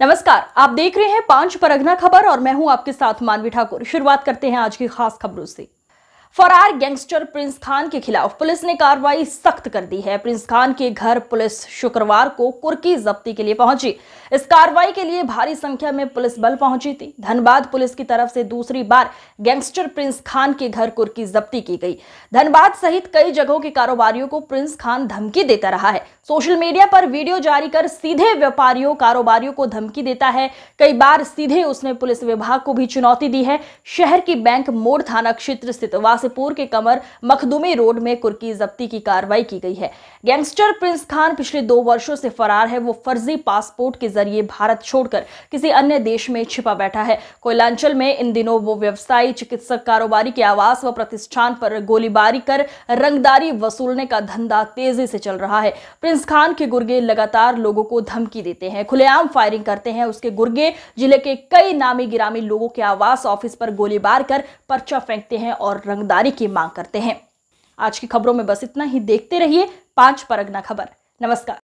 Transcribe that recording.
नमस्कार आप देख रहे हैं पांच परगना खबर और मैं हूं आपके साथ मानवी ठाकुर शुरुआत करते हैं आज की खास खबरों से फरार गैंगस्टर प्रिंस खान के खिलाफ पुलिस ने कार्रवाई सख्त कर दी है प्रिंस खान के घर पुलिस शुक्रवार को कुर्की जब्ती के लिए पहुंची इस कार्रवाई के लिए भारी संख्या में पुलिस बल पहुंची थी धनबाद पुलिस की तरफ से दूसरी बार गैंगस्टर प्रिंस खान के घर कुर्की जब्ती की गई धनबाद सहित कई जगहों के कारोबारियों को प्रिंस खान धमकी देता रहा है सोशल मीडिया पर वीडियो जारी कर सीधे व्यापारियों कारोबारियों को धमकी देता है कई बार सीधे उसने पुलिस विभाग को भी चुनौती दी है शहर की बैंक मोड़ थाना क्षेत्र स्थित गाजीपुर के कमर मखदुमी रोड में कुर्की जब्ती की कार्रवाई की गई है गैंगस्टर प्रिंस खान पिछले दो वर्षो से फरार है वो फर्जी पासपोर्ट के जरिए भारत छोड़कर किसी अन्य देश में छिपा बैठा है कोयलांचल में इन दिनों वो व्यवसायी चिकित्सक कारोबारी के आवास व प्रतिष्ठान पर गोलीबारी कर रंगदारी वसूलने का धंधा तेजी से चल रहा है प्रिंस खान के गुर्गे लगातार लोगों को धमकी देते हैं खुलेआम फायरिंग करते हैं उसके गुर्गे जिले के कई नामी गिरामी लोगों के आवास ऑफिस पर गोलीबार कर पर्चा फेंकते हैं और रंगदारी ईमानदारी की मांग करते हैं आज की खबरों में बस इतना ही देखते रहिए पांच परगना खबर नमस्कार